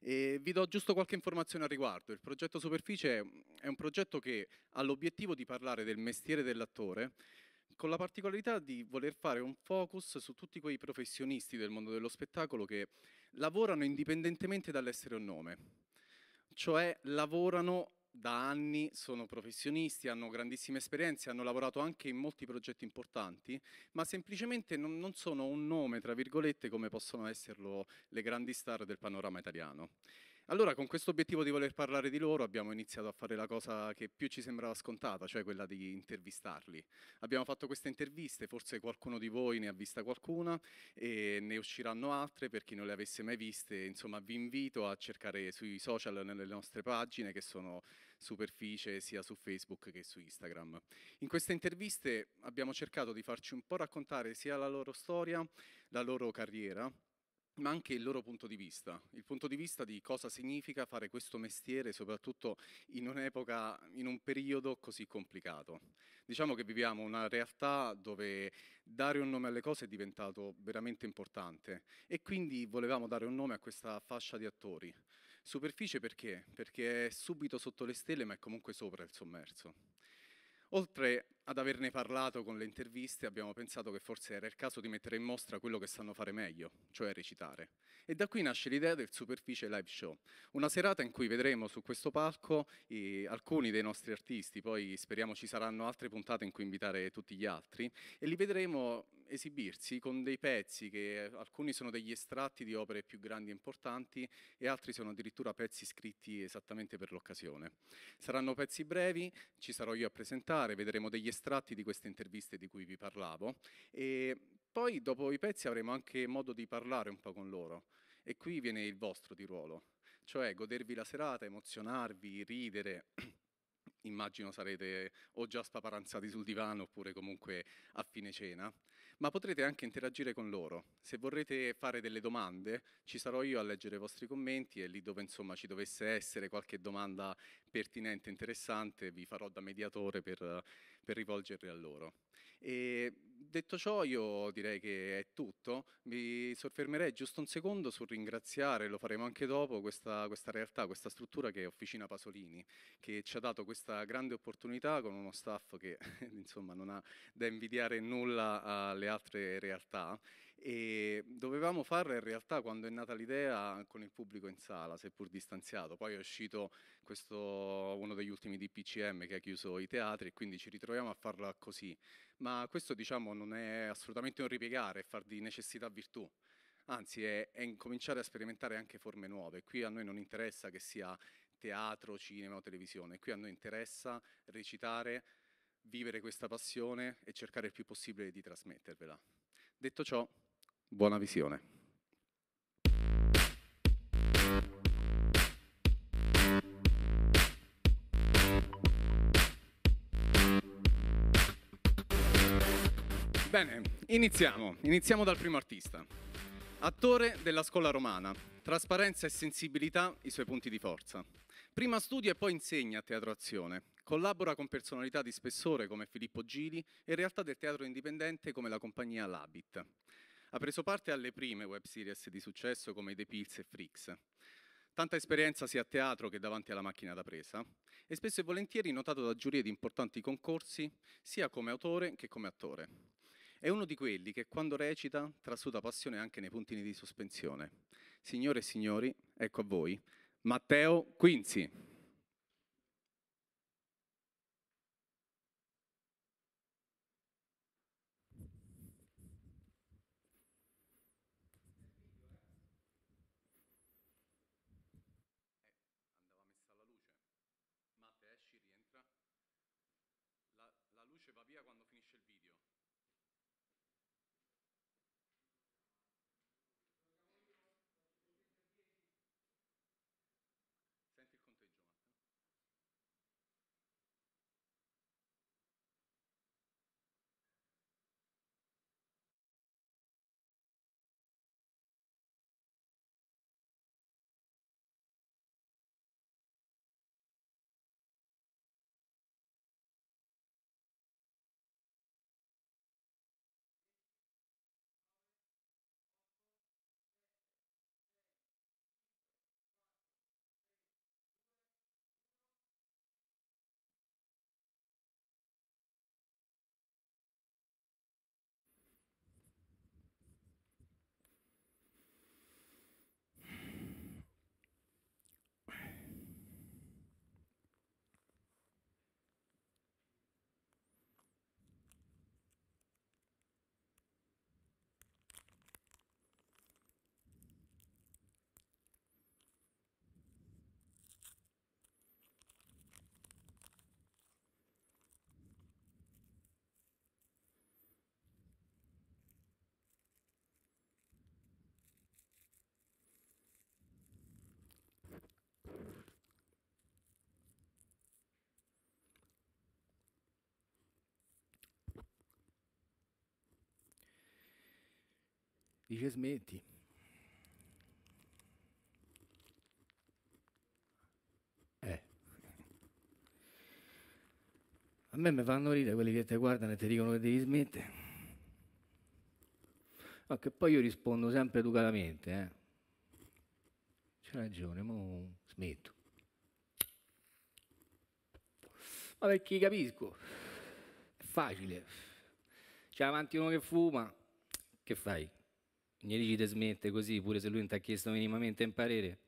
E vi do giusto qualche informazione al riguardo. Il progetto Superficie è un progetto che ha l'obiettivo di parlare del mestiere dell'attore con la particolarità di voler fare un focus su tutti quei professionisti del mondo dello spettacolo che lavorano indipendentemente dall'essere un nome, cioè lavorano da anni sono professionisti, hanno grandissime esperienze, hanno lavorato anche in molti progetti importanti, ma semplicemente non, non sono un nome, tra virgolette, come possono esserlo le grandi star del panorama italiano. Allora, con questo obiettivo di voler parlare di loro, abbiamo iniziato a fare la cosa che più ci sembrava scontata, cioè quella di intervistarli. Abbiamo fatto queste interviste, forse qualcuno di voi ne ha vista qualcuna e ne usciranno altre per chi non le avesse mai viste. Insomma, vi invito a cercare sui social, nelle nostre pagine che sono superficie sia su Facebook che su Instagram. In queste interviste abbiamo cercato di farci un po' raccontare sia la loro storia, la loro carriera, ma anche il loro punto di vista, il punto di vista di cosa significa fare questo mestiere, soprattutto in un'epoca, in un periodo così complicato. Diciamo che viviamo una realtà dove dare un nome alle cose è diventato veramente importante e quindi volevamo dare un nome a questa fascia di attori, Superficie perché? Perché è subito sotto le stelle ma è comunque sopra il sommerso. Oltre ad averne parlato con le interviste abbiamo pensato che forse era il caso di mettere in mostra quello che sanno fare meglio, cioè recitare. E da qui nasce l'idea del Superficie Live Show, una serata in cui vedremo su questo palco eh, alcuni dei nostri artisti, poi speriamo ci saranno altre puntate in cui invitare tutti gli altri, e li vedremo esibirsi con dei pezzi che alcuni sono degli estratti di opere più grandi e importanti e altri sono addirittura pezzi scritti esattamente per l'occasione. Saranno pezzi brevi, ci sarò io a presentare, vedremo degli estratti estratti di queste interviste di cui vi parlavo e poi dopo i pezzi avremo anche modo di parlare un po' con loro e qui viene il vostro di ruolo, cioè godervi la serata, emozionarvi, ridere. Immagino sarete o già spaparanzati sul divano oppure comunque a fine cena, ma potrete anche interagire con loro. Se vorrete fare delle domande, ci sarò io a leggere i vostri commenti e lì dove insomma ci dovesse essere qualche domanda pertinente, interessante, vi farò da mediatore per per rivolgerle a loro. E detto ciò io direi che è tutto, mi soffermerei giusto un secondo sul ringraziare, lo faremo anche dopo, questa, questa realtà, questa struttura che è Officina Pasolini, che ci ha dato questa grande opportunità con uno staff che insomma non ha da invidiare nulla alle altre realtà e dovevamo farla in realtà quando è nata l'idea con il pubblico in sala, seppur distanziato. Poi è uscito questo, uno degli ultimi DPCM che ha chiuso i teatri e quindi ci ritroviamo a farla così. Ma questo diciamo non è assolutamente un ripiegare, è far di necessità virtù anzi è, è incominciare a sperimentare anche forme nuove. Qui a noi non interessa che sia teatro, cinema o televisione, qui a noi interessa recitare, vivere questa passione e cercare il più possibile di trasmettervela. Detto ciò, Buona visione. Bene, iniziamo. Iniziamo dal primo artista. Attore della scuola romana, trasparenza e sensibilità i suoi punti di forza. Prima studia e poi insegna a teatro azione. Collabora con personalità di spessore come Filippo Gili e realtà del teatro indipendente come la compagnia Labit. Ha preso parte alle prime web series di successo come The Pills e Freaks. Tanta esperienza sia a teatro che davanti alla macchina da presa e spesso e volentieri notato da giurie di importanti concorsi sia come autore che come attore. È uno di quelli che quando recita trasuda passione anche nei puntini di sospensione. Signore e signori, ecco a voi Matteo Quinzi. Dice smetti. Eh. A me mi fanno ridere quelli che ti guardano e ti dicono che devi smettere. Ma che poi io rispondo sempre educatamente, eh. C'è ragione, ma smetto. Ma perché capisco, è facile. C'è avanti uno che fuma, che fai? gli dici te smette così, pure se lui non ti ha chiesto minimamente un parere.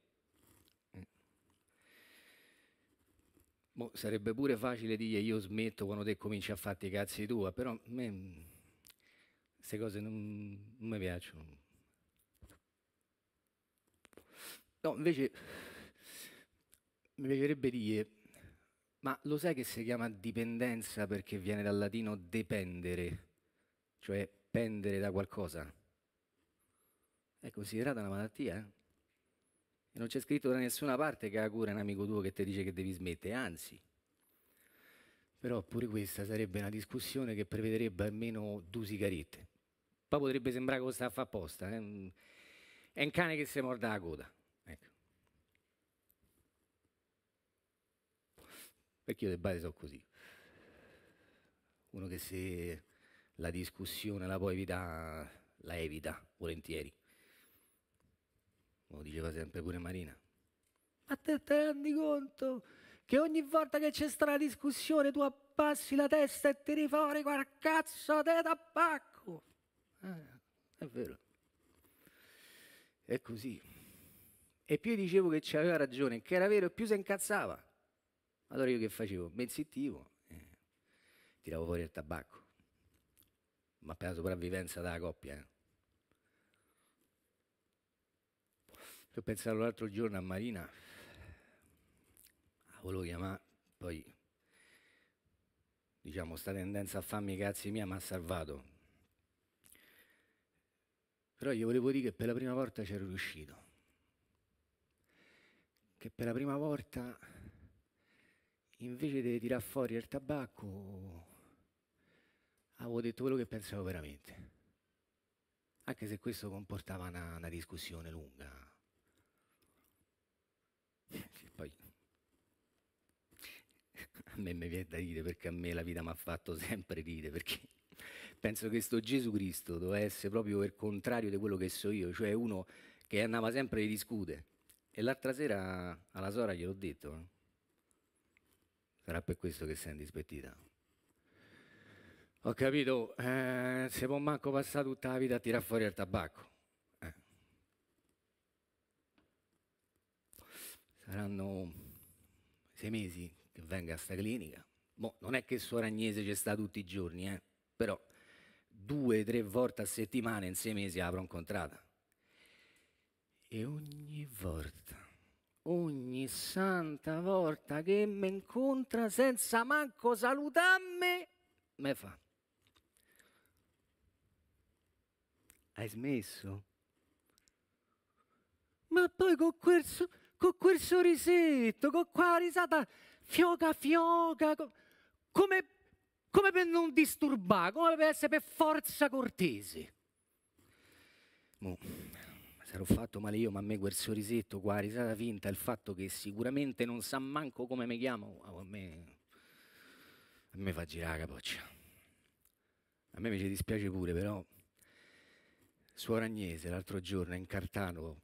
Boh, sarebbe pure facile dire io smetto quando te cominci a farti i cazzi tua, però a me queste cose non, non mi piacciono. No, invece mi piacerebbe dire, ma lo sai che si chiama dipendenza perché viene dal latino dependere, cioè pendere da qualcosa? è considerata una malattia. Eh? E non c'è scritto da nessuna parte che la cura è un amico tuo che ti dice che devi smettere, anzi. Però pure questa sarebbe una discussione che prevederebbe almeno due sigarette. Poi potrebbe sembrare che lo sta a fare apposta. Eh? È un cane che si è morda la coda. Ecco. Perché io del base so così. Uno che se la discussione la può evitare, la evita volentieri lo diceva sempre pure Marina. Ma te ti rendi conto che ogni volta che c'è stata una discussione tu abbassi la testa e tiri fuori quel cazzo di tabacco? Ah, è vero. È così. E più dicevo che c'aveva ragione, che era vero, e più si incazzava. Allora io che facevo? Ben zittivo, eh. tiravo fuori il tabacco. Ma per la sopravvivenza della coppia, eh. Sto pensando l'altro giorno a Marina, la volevo chiamare, poi diciamo, sta tendenza a farmi cazzi mia mi ha salvato. Però gli volevo dire che per la prima volta c'ero riuscito. Che per la prima volta, invece di tirare fuori il tabacco, avevo detto quello che pensavo veramente. Anche se questo comportava una, una discussione lunga. a me mi viene da ridere perché a me la vita mi ha fatto sempre ridere, perché penso che questo Gesù Cristo doveva essere proprio il contrario di quello che so io, cioè uno che andava sempre e discute. E l'altra sera alla sora gliel'ho detto, sarà per questo che sei indispettita. Ho capito, eh, se può manco passare tutta la vita a tirare fuori il tabacco. Eh. Saranno sei mesi che venga a sta clinica. Mo, non è che suor Agnese ci sta tutti i giorni, eh? però due, tre volte a settimana in sei mesi apro un contratto. E ogni volta, ogni santa volta che mi incontra senza manco salutarmi, me fa. Hai smesso? Ma poi con quel, con quel sorrisetto, con quella risata Fioga, fioga, come, come per non disturbare, come per essere per forza cortese. Mo, sarò fatto male io, ma a me quel sorrisetto qua, risata finta, il fatto che sicuramente non sa manco come mi chiamo, a me, a me fa girare la capoccia. A me mi dispiace pure, però Suor Agnese l'altro giorno ha incartato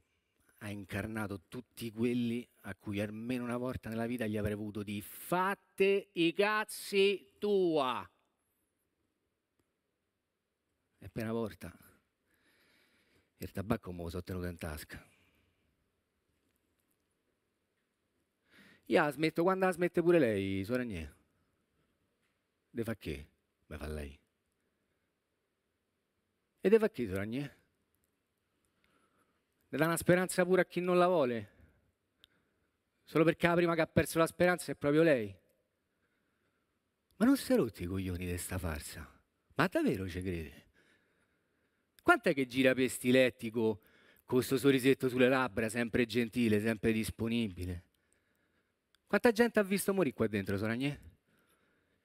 ha incarnato tutti quelli a cui almeno una volta nella vita gli avrei avuto di fatte i cazzi tua. E per una volta il tabacco me lo sono tenuto in tasca. Io la smetto quando la smette pure lei, Soragnè. De fa che? Me fa lei. E de fa che, Soragnè? dà una speranza pure a chi non la vuole. Solo perché la prima che ha perso la speranza è proprio lei. Ma non si è rotti i coglioni di questa farsa. Ma davvero ci crede? Quant'è che gira per stilettico con questo sorrisetto sulle labbra, sempre gentile, sempre disponibile? Quanta gente ha visto morire qua dentro, Soragnè?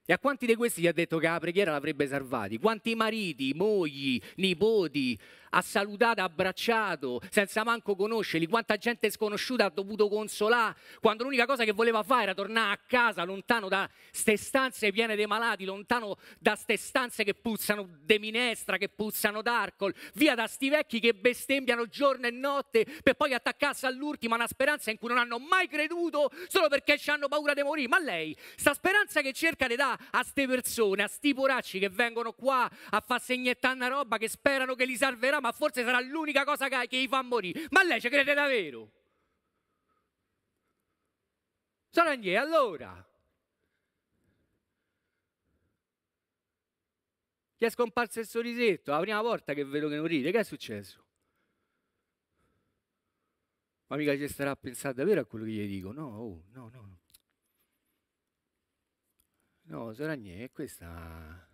E a quanti di questi gli ha detto che la preghiera l'avrebbe salvati? Quanti mariti, mogli, nipoti ha salutato, ha abbracciato, senza manco conoscerli, quanta gente sconosciuta ha dovuto consolare, quando l'unica cosa che voleva fare era tornare a casa, lontano da ste stanze piene dei malati, lontano da ste stanze che puzzano di minestra, che puzzano d'alcol, via da sti vecchi che bestembiano giorno e notte per poi attaccarsi all'ultima una speranza in cui non hanno mai creduto solo perché ci hanno paura di morire. Ma lei, sta speranza che cerca di dare a ste persone, a sti poracci che vengono qua a farsi iniettare una roba che sperano che li salverà ma forse sarà l'unica cosa che, che gli fa morire. Ma lei ci crede davvero? Saragné, allora. Gli è scomparso il sorrisetto, la prima volta che vedo che non ride, che è successo? Ma mica ci starà a pensare davvero a quello che gli dico, no, oh, no, no. No, Saragné, questa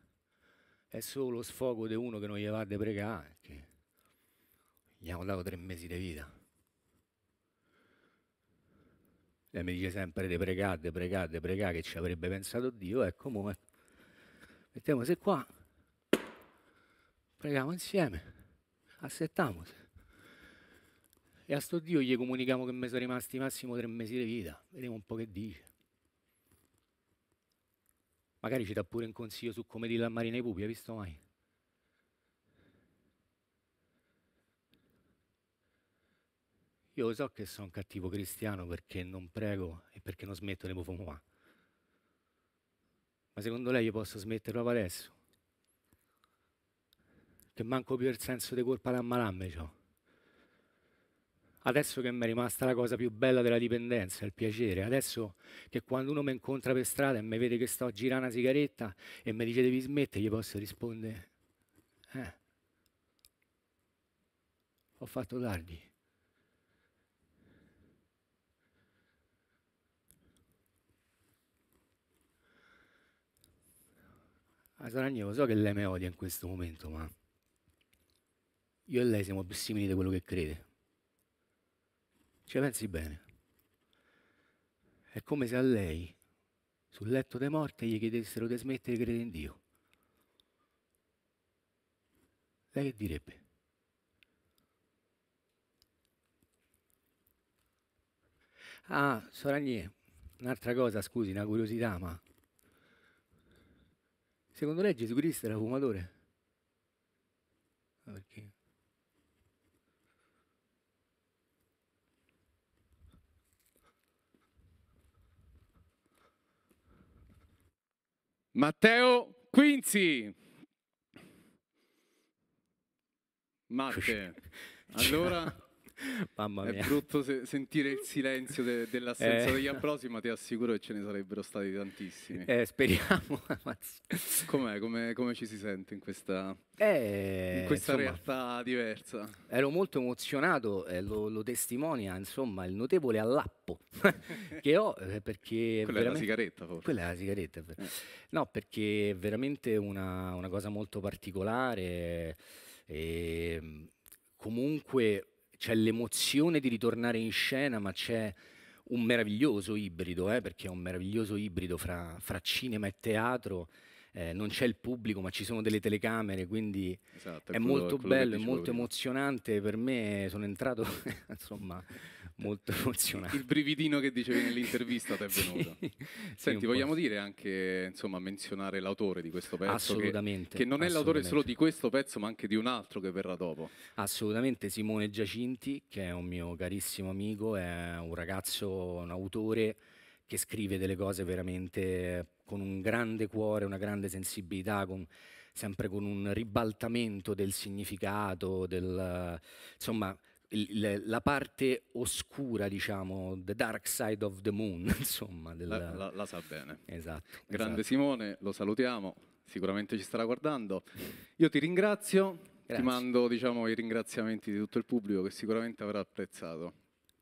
è solo sfogo di uno che non gli va a deprecare. Eh, gli hanno dato tre mesi di vita. Lei mi dice sempre di pregare, di pregare, di pregare, che ci avrebbe pensato Dio, ecco mo, mettiamoci qua, preghiamo insieme, assettiamoci. E a sto Dio gli comunichiamo che mi sono rimasti massimo tre mesi di vita, vediamo un po' che dice. Magari ci dà pure un consiglio su come dillamare nei pupi, hai visto mai? Io lo so che sono un cattivo cristiano perché non prego e perché non smetto di muovere. Ma secondo lei io posso smettere proprio adesso? Che manco più il senso di colpa da ammalarmi, cioè. Adesso che mi è rimasta la cosa più bella della dipendenza, il piacere. Adesso che quando uno mi incontra per strada e mi vede che sto a girare una sigaretta e mi dice devi smettere, gli posso rispondere, eh, ho fatto tardi. Ma sarà lo so che lei mi odia in questo momento, ma io e lei siamo più simili di quello che crede. Ci pensi bene. È come se a lei, sul letto di morte, gli chiedessero di smettere di credere in Dio. Lei che direbbe? Ah, Soragnier, un'altra cosa, scusi, una curiosità, ma Secondo lei Gesù Cristo era fumatore? Ma ah, perché? Matteo Quinzi. Matte, allora Mamma mia. È brutto se- sentire il silenzio de- dell'assenza eh. degli applausi, ma ti assicuro che ce ne sarebbero stati tantissimi. Eh, speriamo. Com'è? Come, come, ci si sente in questa, eh, in questa insomma, realtà diversa? Ero molto emozionato, eh, lo, lo, testimonia insomma il notevole allappo che ho eh, perché... Quella è la sigaretta forse. Quella è la sigaretta. Eh. No, perché è veramente una, una cosa molto particolare e ehm, comunque c'è l'emozione di ritornare in scena, ma c'è un meraviglioso ibrido, eh, perché è un meraviglioso ibrido fra, fra cinema e teatro eh, non c'è il pubblico, ma ci sono delle telecamere, quindi esatto, è, quello, molto è bello, è molto io. emozionante. Per me sono entrato, insomma, molto emozionato. Il brividino che dicevi nell'intervista ti è venuto. sì, Senti, sì, vogliamo dire anche, insomma, menzionare l'autore di questo pezzo? Assolutamente. Che, che non è l'autore solo di questo pezzo, ma anche di un altro che verrà dopo. Assolutamente, Simone Giacinti, che è un mio carissimo amico, è un ragazzo, un autore che scrive delle cose veramente con un grande cuore, una grande sensibilità, con, sempre con un ribaltamento del significato, del, insomma, il, la parte oscura, diciamo, the dark side of the moon, insomma. Del... La, la, la, sa bene. Esatto. Grande esatto. Simone, lo salutiamo, sicuramente ci starà guardando. Io ti ringrazio, Grazie. ti mando diciamo, i ringraziamenti di tutto il pubblico che sicuramente avrà apprezzato.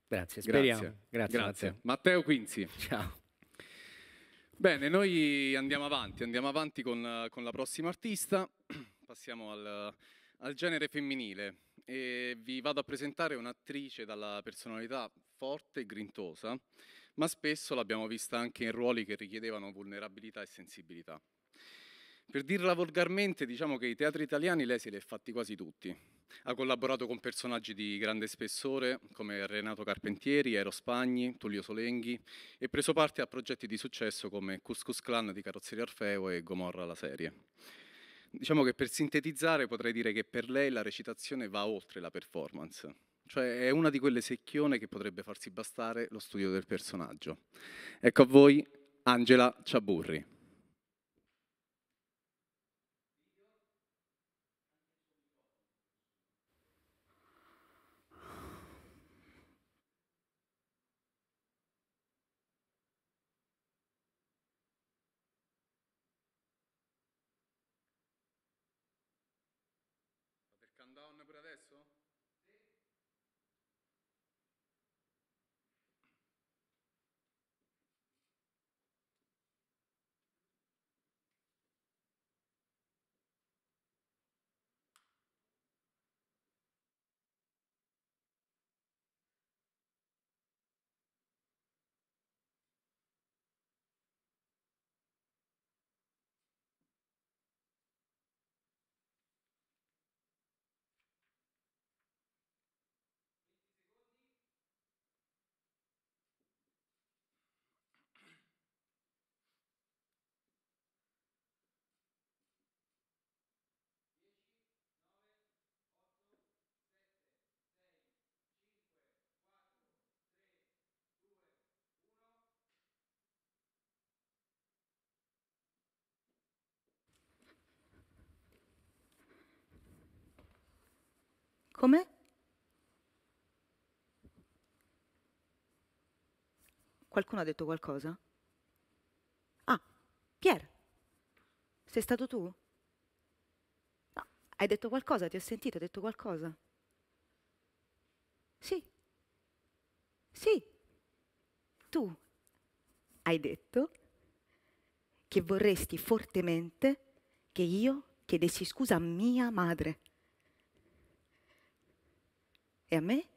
Grazie, speriamo. Grazie. Grazie. Grazie. Matteo Quinzi. Ciao. Bene, noi andiamo avanti, andiamo avanti con, con la prossima artista, passiamo al, al genere femminile e vi vado a presentare un'attrice dalla personalità forte e grintosa, ma spesso l'abbiamo vista anche in ruoli che richiedevano vulnerabilità e sensibilità. Per dirla volgarmente, diciamo che i teatri italiani lei se li ha fatti quasi tutti. Ha collaborato con personaggi di grande spessore come Renato Carpentieri, Ero Spagni, Tullio Solenghi e preso parte a progetti di successo come Cuscus Clan di Carrozzeria Orfeo e Gomorra la serie. Diciamo che per sintetizzare potrei dire che per lei la recitazione va oltre la performance. Cioè è una di quelle secchione che potrebbe farsi bastare lo studio del personaggio. Ecco a voi Angela Ciaburri. Come? Qualcuno ha detto qualcosa? Ah, Pier, sei stato tu? No, hai detto qualcosa, ti ho sentito, hai detto qualcosa. Sì, sì, tu hai detto che vorresti fortemente che io chiedessi scusa a mia madre. E a me?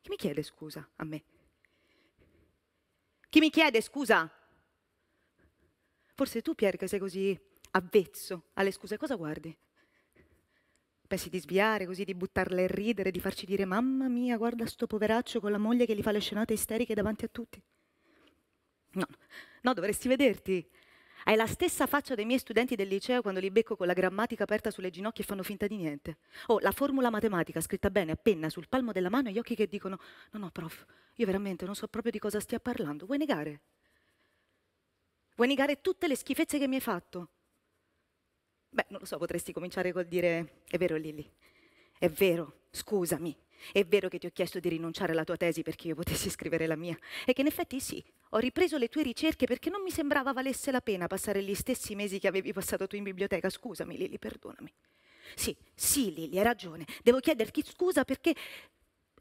Chi mi chiede scusa? A me. Chi mi chiede scusa? Forse tu, Pier, che sei così avvezzo alle scuse, cosa guardi? Pensi di sviare così, di buttarle a ridere, di farci dire mamma mia, guarda sto poveraccio con la moglie che gli fa le scenate isteriche davanti a tutti. No, no, dovresti vederti hai la stessa faccia dei miei studenti del liceo quando li becco con la grammatica aperta sulle ginocchia e fanno finta di niente. O oh, la formula matematica scritta bene a penna sul palmo della mano e gli occhi che dicono no, no, prof, io veramente non so proprio di cosa stia parlando. Vuoi negare? Vuoi negare tutte le schifezze che mi hai fatto? Beh, non lo so, potresti cominciare col dire è vero Lilli, è vero, scusami, è vero che ti ho chiesto di rinunciare alla tua tesi perché io potessi scrivere la mia. E che in effetti sì, ho ripreso le tue ricerche perché non mi sembrava valesse la pena passare gli stessi mesi che avevi passato tu in biblioteca. Scusami, Lili, perdonami. Sì, sì, Lili, hai ragione. Devo chiederti scusa perché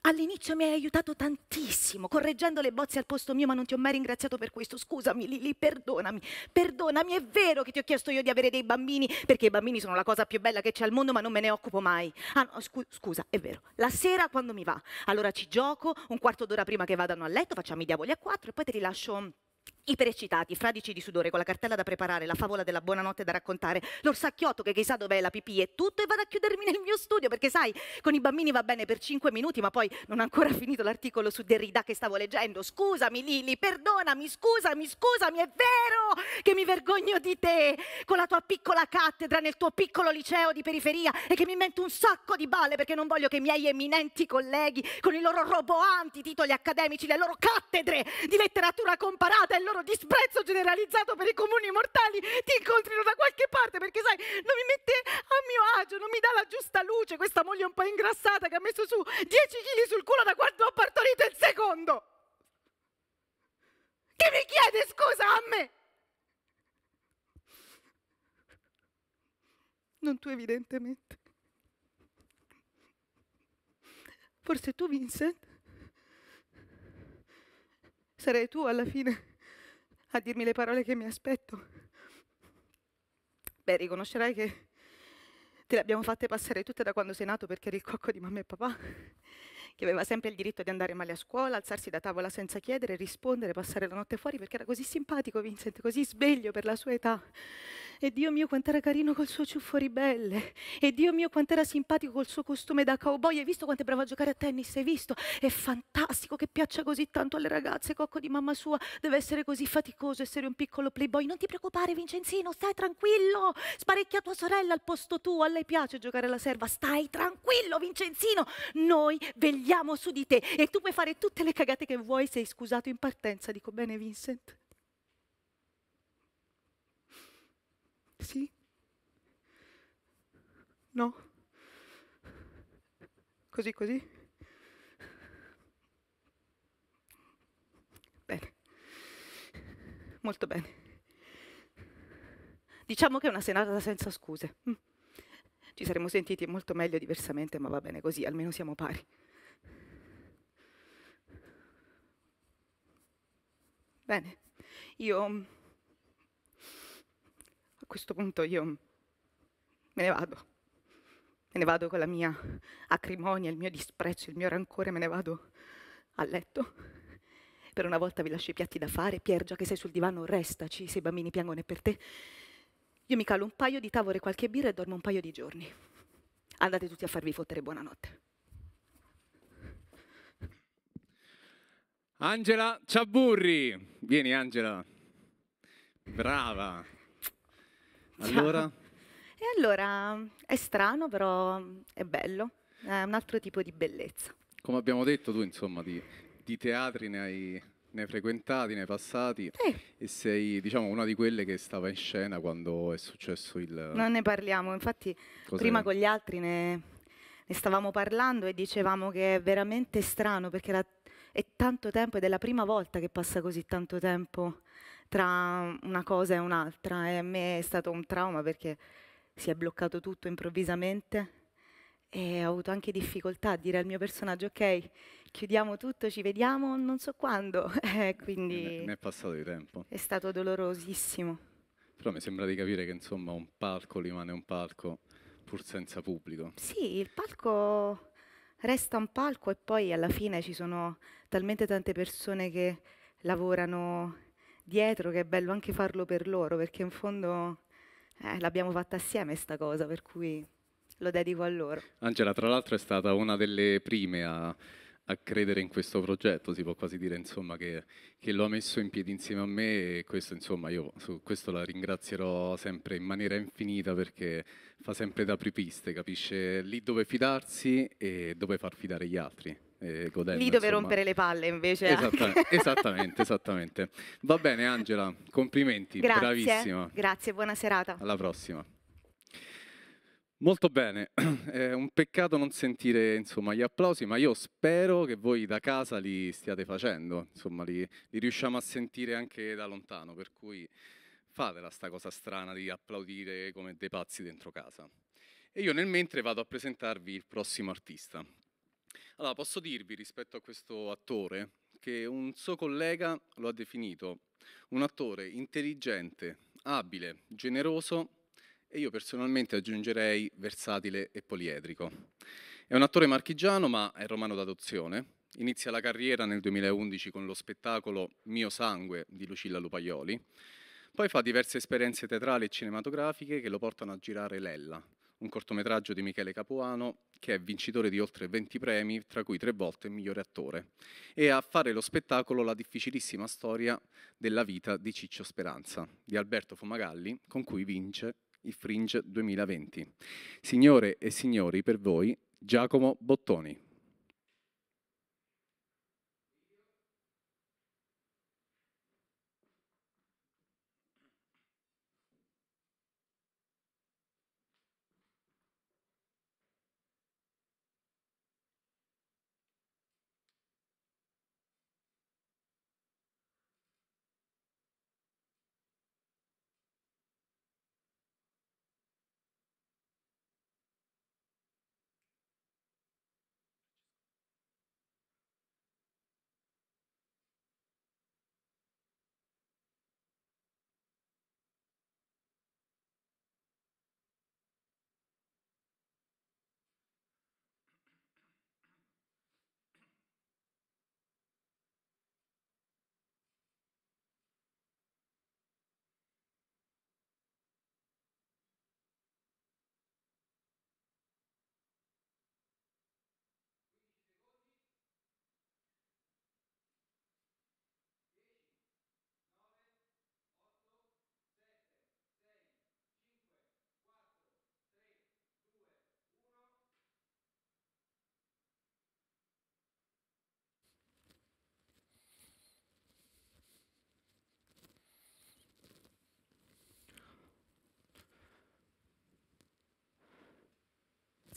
All'inizio mi hai aiutato tantissimo, correggendo le bozze al posto mio, ma non ti ho mai ringraziato per questo. Scusami, Lili, perdonami, perdonami. È vero che ti ho chiesto io di avere dei bambini, perché i bambini sono la cosa più bella che c'è al mondo, ma non me ne occupo mai. Ah, no, scu scusa, è vero. La sera quando mi va, allora ci gioco, un quarto d'ora prima che vadano a letto, facciamo i diavoli a quattro e poi ti rilascio ipereccitati, fradici di sudore, con la cartella da preparare, la favola della buonanotte da raccontare, l'orsacchiotto che chissà dov'è, la pipì e tutto e vado a chiudermi nel mio studio perché sai, con i bambini va bene per cinque minuti ma poi non ho ancora finito l'articolo su Derrida che stavo leggendo. Scusami Lili, perdonami, scusami, scusami, è vero che mi vergogno di te con la tua piccola cattedra nel tuo piccolo liceo di periferia e che mi mento un sacco di balle perché non voglio che i miei eminenti colleghi con i loro roboanti titoli accademici, le loro cattedre di letteratura comparata e loro loro disprezzo generalizzato per i comuni mortali ti incontrino da qualche parte perché sai, non mi mette a mio agio, non mi dà la giusta luce questa moglie un po' ingrassata che ha messo su 10 kg sul culo da quando ho partorito il secondo. Che mi chiede scusa a me? Non tu evidentemente. Forse tu, Vincent? Sarei tu alla fine a dirmi le parole che mi aspetto. Beh, riconoscerai che te le abbiamo fatte passare tutte da quando sei nato perché eri il cocco di mamma e papà che aveva sempre il diritto di andare male a scuola, alzarsi da tavola senza chiedere, rispondere, passare la notte fuori perché era così simpatico Vincent, così sveglio per la sua età. E Dio mio quanto era carino col suo ciuffo ribelle. E Dio mio quanto era simpatico col suo costume da cowboy. Hai visto quanto è bravo a giocare a tennis? Hai visto? È fantastico che piaccia così tanto alle ragazze. Cocco di mamma sua deve essere così faticoso, essere un piccolo playboy. Non ti preoccupare Vincenzino, stai tranquillo. Sparecchia tua sorella al posto tuo. A lei piace giocare alla serva. Stai tranquillo Vincenzino. Noi vegliamo vogliamo su di te e tu puoi fare tutte le cagate che vuoi, sei scusato in partenza, dico bene Vincent. Sì? No? Così, così? Bene. Molto bene. Diciamo che è una serata senza scuse. Mm. Ci saremmo sentiti molto meglio diversamente, ma va bene così, almeno siamo pari. Bene, io a questo punto io me ne vado. Me ne vado con la mia acrimonia, il mio disprezzo, il mio rancore, me ne vado a letto. Per una volta vi lascio i piatti da fare. Pier, già che sei sul divano, restaci, se i bambini piangono è per te. Io mi calo un paio di tavole, qualche birra e dormo un paio di giorni. Andate tutti a farvi fottere buonanotte. Angela Ciaburri. Vieni Angela. Brava. Allora? E allora è strano però è bello, è un altro tipo di bellezza. Come abbiamo detto tu insomma di, di teatri ne hai, ne hai, frequentati, ne hai passati eh. e sei diciamo una di quelle che stava in scena quando è successo il... Non ne parliamo, infatti prima con gli altri ne, ne stavamo parlando e dicevamo che è veramente strano perché la è tanto tempo ed è la prima volta che passa così tanto tempo tra una cosa e un'altra e a me è stato un trauma perché si è bloccato tutto improvvisamente e ho avuto anche difficoltà a dire al mio personaggio ok, chiudiamo tutto, ci vediamo non so quando, quindi ne è passato di tempo. È stato dolorosissimo. Però mi sembra di capire che insomma un palco rimane un palco pur senza pubblico. Sì, il palco resta un palco e poi alla fine ci sono talmente tante persone che lavorano dietro che è bello anche farlo per loro, perché in fondo eh, l'abbiamo fatta assieme sta cosa, per cui lo dedico a loro. Angela, tra l'altro è stata una delle prime a, a credere in questo progetto, si può quasi dire insomma, che, che, lo ha messo in piedi insieme a me e questo insomma io su questo la ringrazierò sempre in maniera infinita perché fa sempre da apripiste, capisce lì dove fidarsi e dove far fidare gli altri eh, godendo. Lì dove insomma. rompere le palle invece. Esattamente, esattamente, esattamente. Va bene Angela, complimenti, grazie, bravissima. Grazie, buona serata. Alla prossima. Molto bene, è un peccato non sentire insomma, gli applausi, ma io spero che voi da casa li stiate facendo, insomma li, li riusciamo a sentire anche da lontano, per cui fatela sta cosa strana di applaudire come dei pazzi dentro casa. E io nel mentre vado a presentarvi il prossimo artista. Allora, posso dirvi rispetto a questo attore che un suo collega lo ha definito un attore intelligente, abile, generoso e io personalmente aggiungerei versatile e poliedrico. È un attore marchigiano ma è romano d'adozione. Inizia la carriera nel 2011 con lo spettacolo Mio sangue di Lucilla Lupaioli. Poi fa diverse esperienze teatrali e cinematografiche che lo portano a girare Lella, un cortometraggio di Michele Capuano che è vincitore di oltre 20 premi, tra cui tre volte migliore attore, e a fare lo spettacolo La difficilissima storia della vita di Ciccio Speranza, di Alberto Fumagalli, con cui vince il Fringe 2020. Signore e signori, per voi Giacomo Bottoni.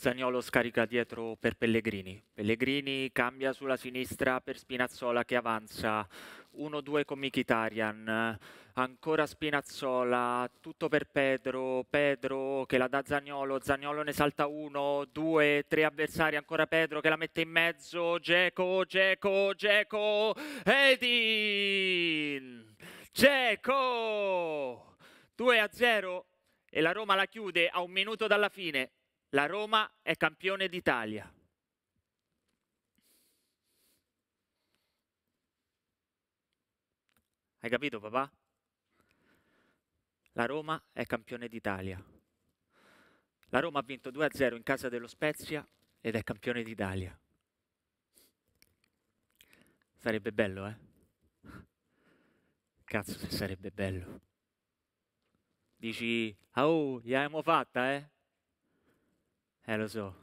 Zagnolo scarica dietro per Pellegrini. Pellegrini cambia sulla sinistra per Spinazzola che avanza. 1-2 con Mkhitaryan. Ancora Spinazzola, tutto per Pedro. Pedro che la dà Zagnolo. Zagnolo ne salta 1, 2, tre avversari. Ancora Pedro che la mette in mezzo. Geco, Geco, Geco. Edin! Geco! 2-0 e la Roma la chiude a un minuto dalla fine. La Roma è campione d'Italia. Hai capito papà? La Roma è campione d'Italia. La Roma ha vinto 2-0 in casa dello Spezia ed è campione d'Italia. Sarebbe bello, eh? Cazzo, se sarebbe bello. Dici, ah oh, gliel'abbiamo fatta, eh? Eh, lo so,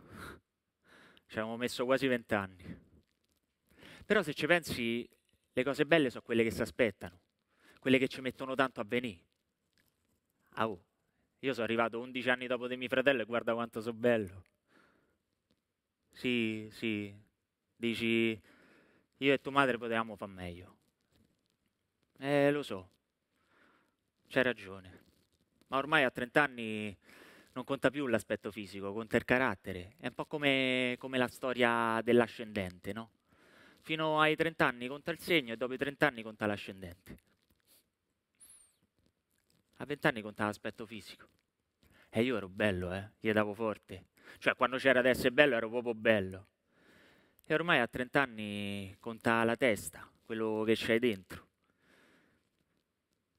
ci abbiamo messo quasi vent'anni. Però se ci pensi, le cose belle sono quelle che si aspettano, quelle che ci mettono tanto a venire. Ah, oh. Io sono arrivato 11 anni dopo di mio fratello e guarda quanto so bello. Sì, sì, dici, io e tua madre potevamo far meglio. Eh, lo so, c'hai ragione. Ma ormai a 30 anni non conta più l'aspetto fisico, conta il carattere. È un po' come, come la storia dell'ascendente, no? Fino ai 30 anni conta il segno e dopo i 30 anni conta l'ascendente. A 20 anni conta l'aspetto fisico. E io ero bello, eh? Io davo forte. Cioè, quando c'era adesso essere bello, ero proprio bello. E ormai a 30 anni conta la testa, quello che c'hai dentro.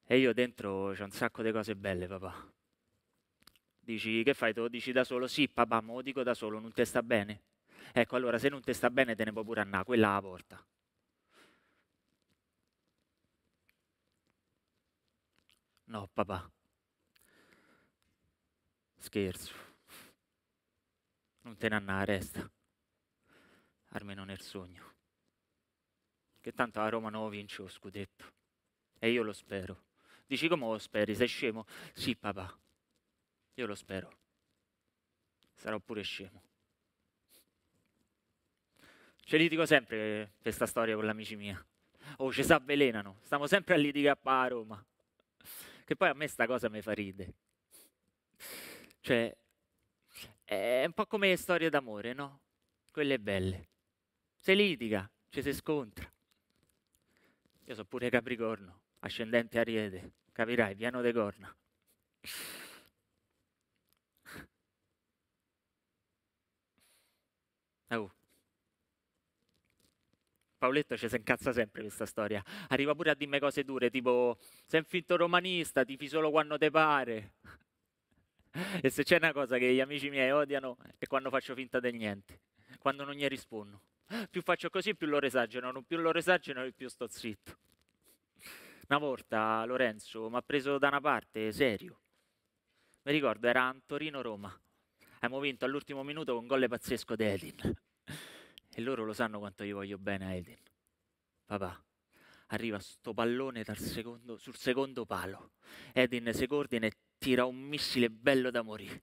E io dentro c'è un sacco di cose belle, papà. Dici che fai? Te lo dici da solo? Sì, papà, me lo dico da solo, non ti sta bene. Ecco, allora se non ti sta bene te ne puoi pure andare, quella è la porta. No, papà. Scherzo. Non te ne andare, resta. Almeno nel sogno. Che tanto a Roma non vince lo scudetto. E io lo spero. Dici come lo speri? Sei scemo? Sì, papà. Io lo spero. Sarò pure scemo. Ce litigo sempre questa storia con l'amici mia. O oh, ci avvelenano. Stiamo sempre a litigare a Roma. Che poi a me sta cosa mi fa ridere. Cioè, è un po' come le storie d'amore, no? Quelle belle. Se litiga, ci si scontra. Io so pure Capricorno, ascendente Ariete, capirai, piano de corna. Paoletto ci si incazza sempre questa storia. Arriva pure a dirmi cose dure, tipo sei un finto romanista, tifi solo quando te pare. E se c'è una cosa che gli amici miei odiano è quando faccio finta di niente, quando non gli rispondo. Più faccio così, più loro esagerano, più loro esagerano e più sto zitto. Una volta Lorenzo mi ha preso da una parte, serio. Mi ricordo, era Torino-Roma. Abbiamo vinto all'ultimo minuto con un gol pazzesco di Edin. E loro lo sanno quanto io voglio bene a Eden. Papà, arriva sto pallone secondo, sul secondo palo. Edin si coordina e tira un missile bello da morire.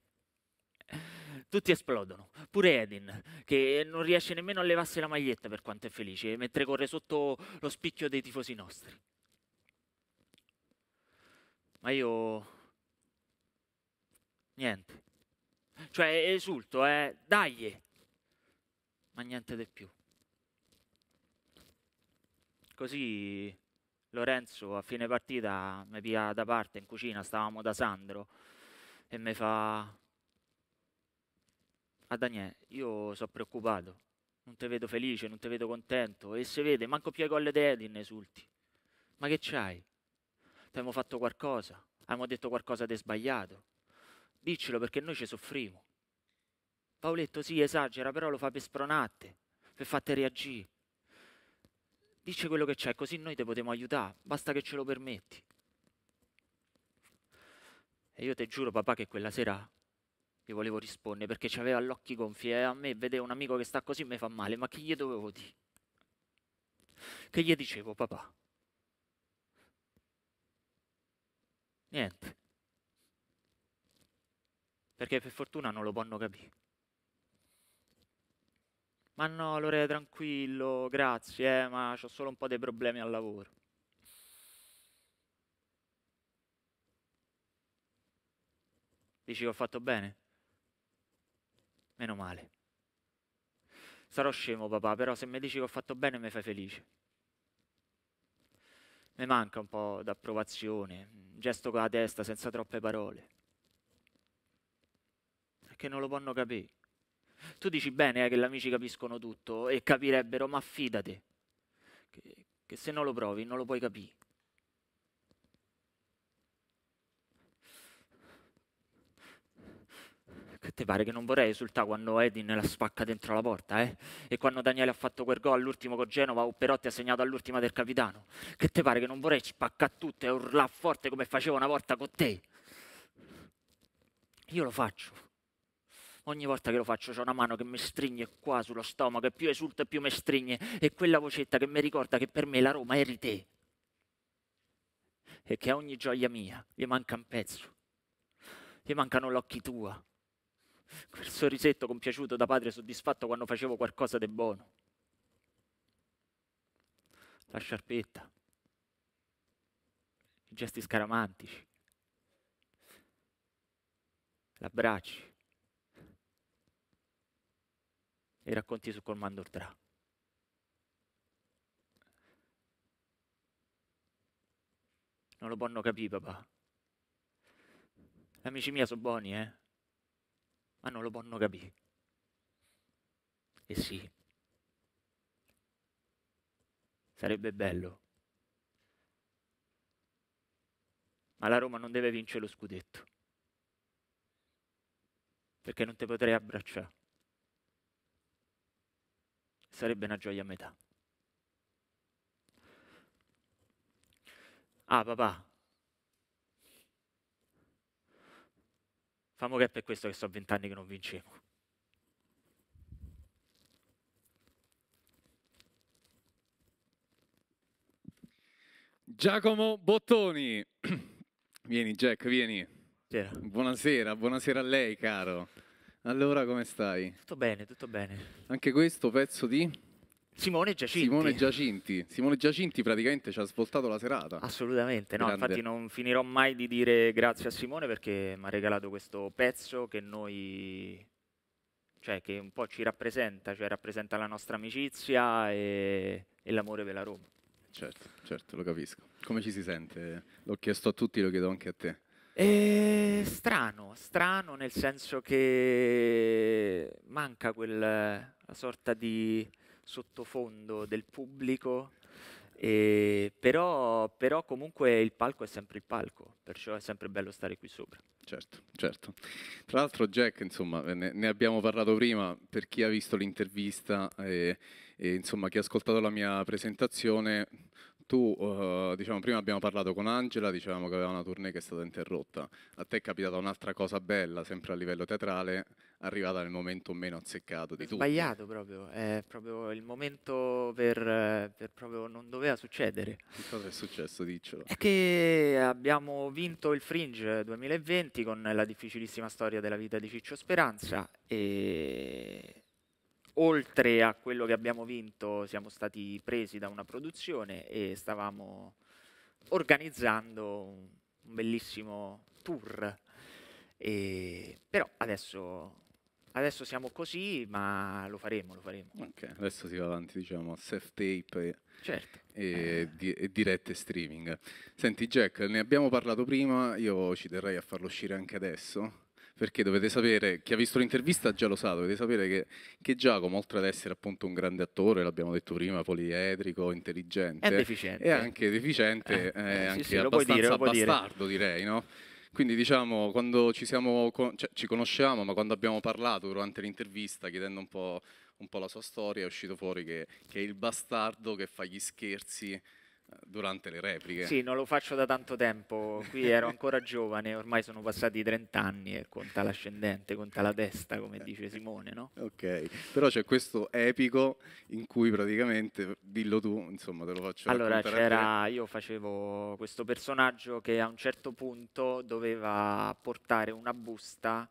Tutti esplodono, pure Edin, che non riesce nemmeno a levarsi la maglietta per quanto è felice, mentre corre sotto lo spicchio dei tifosi nostri. Ma io... Niente. Cioè, esulto, eh. Dai! ma niente di più. Così Lorenzo a fine partita mi pia da parte in cucina, stavamo da Sandro e mi fa a ah, Daniele, io sono preoccupato, non ti vedo felice, non ti vedo contento e se vede manco più ai gol di Edin esulti. Ma che c'hai? Ti abbiamo fatto qualcosa, abbiamo detto qualcosa di sbagliato. Diccelo perché noi ci soffriamo. Paoletto sì, esagera, però lo fa per spronate, per fatte reagire. Dice quello che c'è, così noi ti potremo aiutare, basta che ce lo permetti. E io ti giuro, papà, che quella sera gli volevo rispondere perché ci aveva gli occhi gonfi e a me vedere un amico che sta così mi fa male, ma che gli dovevo dire? Che gli dicevo, papà? Niente. Perché per fortuna non lo possono capire. Ma no, Lore, tranquillo, grazie, eh, ma ho solo un po' dei problemi al lavoro. Dici che ho fatto bene? Meno male. Sarò scemo, papà, però se mi dici che ho fatto bene mi fai felice. Mi manca un po' d'approvazione, un gesto con la testa senza troppe parole. È che non lo possono capire. Tu dici bene eh, che gli amici capiscono tutto e capirebbero, ma fidati, che, che se non lo provi non lo puoi capire. Che te pare che non vorrei esultare quando Edin la spacca dentro la porta, eh? E quando Daniele ha fatto quel gol all'ultimo con Genova o Perotti ha segnato all'ultima del capitano? Che te pare che non vorrei spaccare tutto e urlare forte come faceva una volta con te? Io lo faccio Ogni volta che lo faccio c'è una mano che mi stringe qua sullo stomaco e più esulta e più mi stringe. e quella vocetta che mi ricorda che per me la Roma eri te e che a ogni gioia mia gli manca un pezzo, gli mancano gli occhi tua, quel sorrisetto compiaciuto da padre soddisfatto quando facevo qualcosa di buono, la sciarpetta, i gesti scaramantici, l'abbraccio i racconti su Colman d'Ortrà. Non lo possono capire, papà. Gli amici miei sono buoni, eh? Ma non lo possono capire. E sì, sarebbe bello. Ma la Roma non deve vincere lo scudetto. Perché non ti potrei abbracciare sarebbe una gioia a metà. Ah papà, famo che è per questo che so vent'anni che non vincevo. Giacomo Bottoni. Vieni Jack, vieni. Buonasera, buonasera a lei caro. Allora, come stai? Tutto bene, tutto bene. Anche questo pezzo di Simone Giacinti. Simone Giacinti. Simone Giacinti praticamente ci ha svoltato la serata. Assolutamente, no, Grande. infatti non finirò mai di dire grazie a Simone perché mi ha regalato questo pezzo che noi cioè che un po' ci rappresenta, cioè rappresenta la nostra amicizia e, e l'amore per la Roma. Certo, certo, lo capisco. Come ci si sente? L'ho chiesto a tutti, lo chiedo anche a te. È eh, strano, strano nel senso che manca quella sorta di sottofondo del pubblico, però, però, comunque il palco è sempre il palco, perciò è sempre bello stare qui sopra. Certo, certo. Tra l'altro Jack, insomma, ne, ne, abbiamo parlato prima, per chi ha visto l'intervista e, e insomma, chi ha ascoltato la mia presentazione, tu, uh, diciamo, prima abbiamo parlato con Angela, dicevamo che aveva una tournée che è stata interrotta. A te è capitata un'altra cosa bella, sempre a livello teatrale, arrivata nel momento meno azzeccato di tutto. Sbagliato proprio, è proprio il momento per, per proprio non doveva succedere. Che cosa è successo, diccelo? È che abbiamo vinto il Fringe 2020 con la difficilissima storia della vita di Ciccio Speranza e oltre a quello che abbiamo vinto, siamo stati presi da una produzione e stavamo organizzando un bellissimo tour. E, però adesso, adesso, siamo così, ma lo faremo, lo faremo. Okay. Adesso si va avanti, diciamo, a self-tape e, certo. e, eh. e dirette streaming. Senti Jack, ne abbiamo parlato prima, io ci terrei a farlo uscire anche adesso perché dovete sapere, chi ha visto l'intervista già lo sa, dovete sapere che, che Giacomo, oltre ad essere appunto un grande attore, l'abbiamo detto prima, poliedrico, intelligente, è, deficiente. è anche deficiente, eh, è eh, eh anche sì, abbastanza dire, bastardo dire. direi, no? Quindi diciamo, quando ci, siamo, cioè, ci conosciamo, ma quando abbiamo parlato durante l'intervista, chiedendo un po', un po', la sua storia, è uscito fuori che, che è il bastardo che fa gli scherzi durante le repliche. Sì, non lo faccio da tanto tempo, qui ero ancora giovane, ormai sono passati 30 anni e conta l'ascendente, conta la testa, come dice Simone, no? Ok, però c'è questo epico in cui praticamente, dillo tu, insomma te lo faccio Allora c'era, io facevo questo personaggio che a un certo punto doveva portare una busta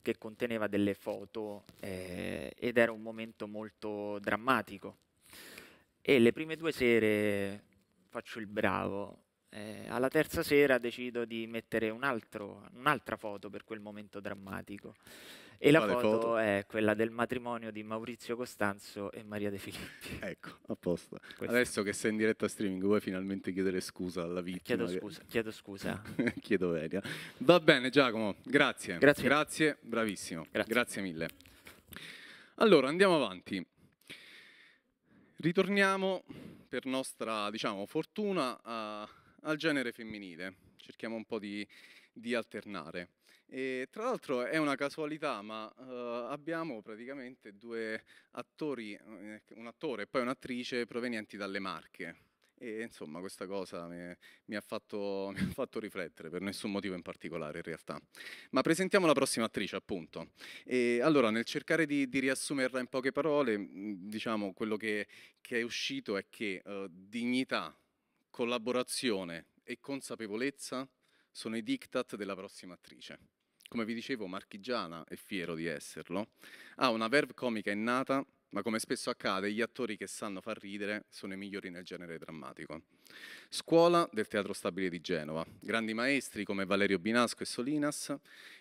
che conteneva delle foto eh, ed era un momento molto drammatico. E le prime due sere faccio il bravo. Eh, alla terza sera decido di mettere un altro, un'altra foto per quel momento drammatico. E la foto, foto, è quella del matrimonio di Maurizio Costanzo e Maria De Filippi. Ecco, apposta. Questo. Adesso che sei in diretta streaming vuoi finalmente chiedere scusa alla eh, vittima. Chiedo scusa. Chiedo, scusa. chiedo Veria. Va bene Giacomo, grazie. Grazie. Grazie, bravissimo. Grazie. grazie mille. Allora, andiamo avanti. Ritorniamo per nostra diciamo, fortuna a, al genere femminile. Cerchiamo un po' di, di alternare. E, tra l'altro è una casualità, ma eh, abbiamo praticamente due attori, eh, un attore e poi un'attrice provenienti dalle Marche. E insomma questa cosa mi, mi, ha fatto, mi, ha fatto, riflettere per nessun motivo in particolare in realtà. Ma presentiamo la prossima attrice appunto. E allora nel cercare di, di riassumerla in poche parole, diciamo quello che, che è uscito è che eh, dignità, collaborazione e consapevolezza sono i diktat della prossima attrice. Come vi dicevo, marchigiana e fiero di esserlo, ha una verve comica innata ma come spesso accade, gli attori che sanno far ridere sono i migliori nel genere drammatico. Scuola del Teatro Stabile di Genova, grandi maestri come Valerio Binasco e Solinas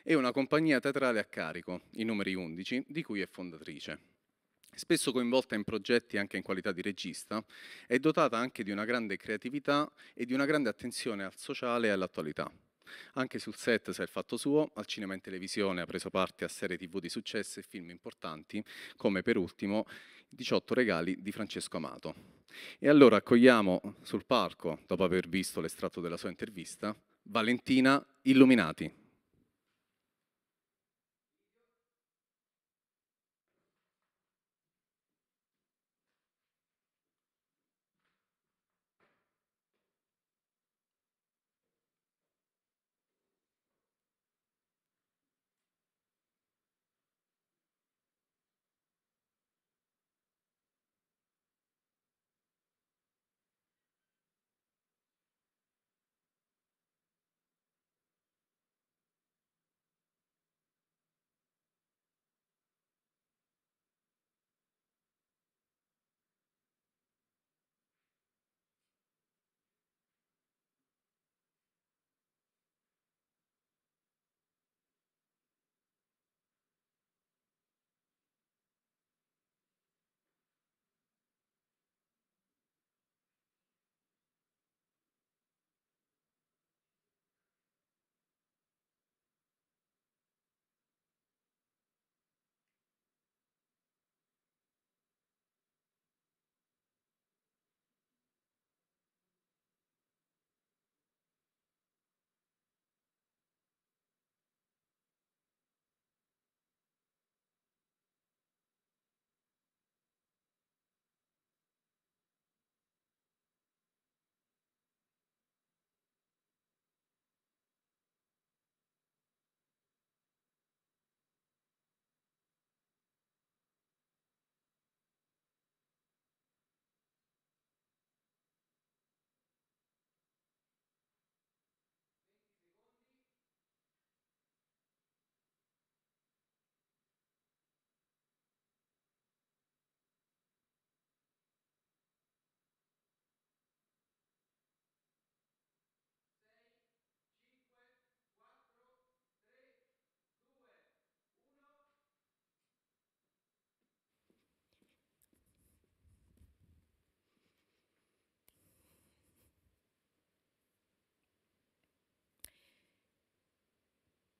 e una compagnia teatrale a carico, i numeri 11, di cui è fondatrice. Spesso coinvolta in progetti anche in qualità di regista, è dotata anche di una grande creatività e di una grande attenzione al sociale e all'attualità. Anche sul set si è fatto suo, al cinema e in televisione ha preso parte a serie tv di successo e film importanti, come per ultimo 18 regali di Francesco Amato. E allora accogliamo sul palco, dopo aver visto l'estratto della sua intervista, Valentina Illuminati.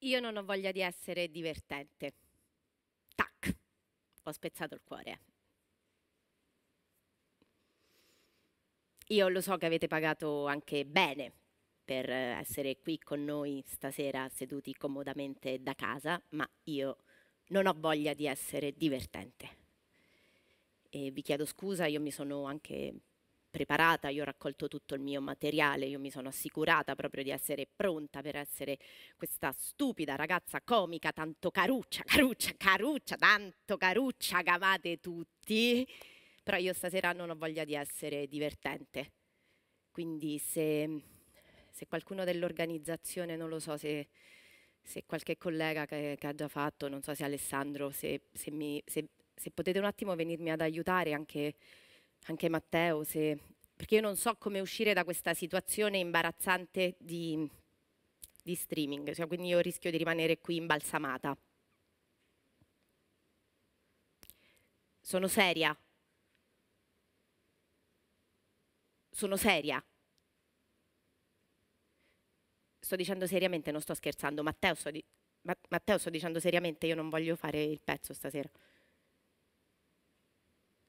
Io non ho voglia di essere divertente. Tac, ho spezzato il cuore. Io lo so che avete pagato anche bene per essere qui con noi stasera seduti comodamente da casa, ma io non ho voglia di essere divertente. E vi chiedo scusa, io mi sono anche preparata, io ho raccolto tutto il mio materiale, io mi sono assicurata proprio di essere pronta per essere questa stupida ragazza comica, tanto caruccia, caruccia, caruccia, tanto caruccia, che amate tutti, però io stasera non ho voglia di essere divertente. Quindi se, se qualcuno dell'organizzazione, non lo so se, se qualche collega che, che, ha già fatto, non so se Alessandro, se, se, mi, se potete un attimo venirmi ad aiutare anche anche Matteo, se, perché io non so come uscire da questa situazione imbarazzante di, di streaming, cioè, quindi io rischio di rimanere qui imbalsamata. Sono seria. Sono seria. Sto dicendo seriamente, non sto scherzando. Matteo sto, di Matteo, sto dicendo seriamente, io non voglio fare il pezzo stasera.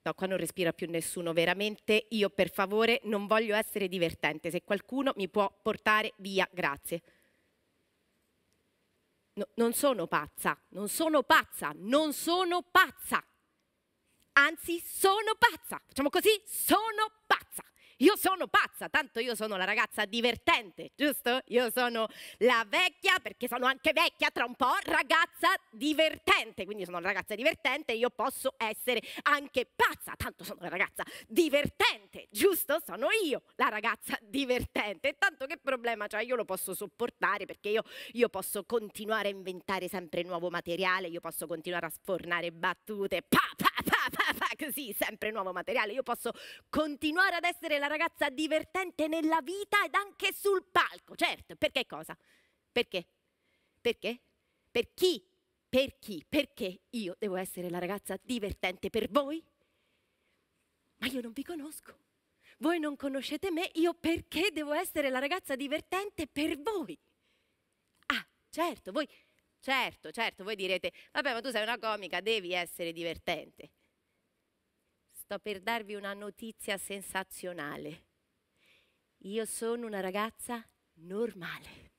No, qua non respira più nessuno, veramente io per favore non voglio essere divertente, se qualcuno mi può portare via, grazie. No, non sono pazza, non sono pazza, non sono pazza. Anzi, sono pazza. Facciamo così, sono pazza. Io sono pazza, tanto io sono la ragazza divertente, giusto? Io sono la vecchia, perché sono anche vecchia tra un po', ragazza divertente. Quindi sono la ragazza divertente, io posso essere anche pazza, tanto sono la ragazza divertente, giusto? Sono io la ragazza divertente. Tanto che problema, cioè io lo posso sopportare perché io, io posso continuare a inventare sempre nuovo materiale, io posso continuare a sfornare battute. Pa, pa, pa, pa, così, sempre nuovo materiale. Io posso continuare ad essere la ragazza divertente nella vita ed anche sul palco, certo. Perché cosa? Perché? Perché? Per chi? Per chi? Perché io devo essere la ragazza divertente per voi? Ma io non vi conosco. Voi non conoscete me, io perché devo essere la ragazza divertente per voi? Ah, certo, voi Certo, certo, voi direte, vabbè ma tu sei una comica, devi essere divertente sto per darvi una notizia sensazionale. Io sono una ragazza normale.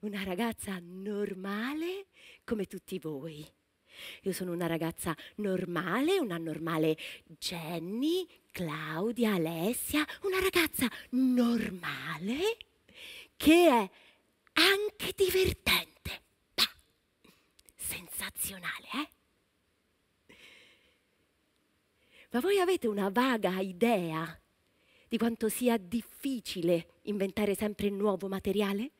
Una ragazza normale come tutti voi. Io sono una ragazza normale, una normale Jenny, Claudia, Alessia, una ragazza normale che è anche divertente. Bah, sensazionale, eh? Ma voi avete una vaga idea di quanto sia difficile inventare sempre nuovo materiale?